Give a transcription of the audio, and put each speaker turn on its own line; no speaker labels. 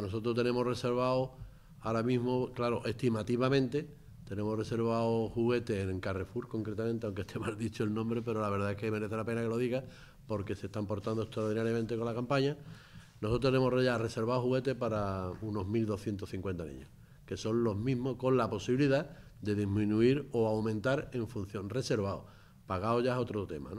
Nosotros tenemos reservado ahora mismo, claro, estimativamente, tenemos reservado juguetes en Carrefour concretamente, aunque esté mal dicho el nombre, pero la verdad es que merece la pena que lo diga porque se están portando extraordinariamente con la campaña. Nosotros tenemos ya reservado juguetes para unos 1.250 niños, que son los mismos con la posibilidad de disminuir o aumentar en función reservado. Pagado ya es otro tema.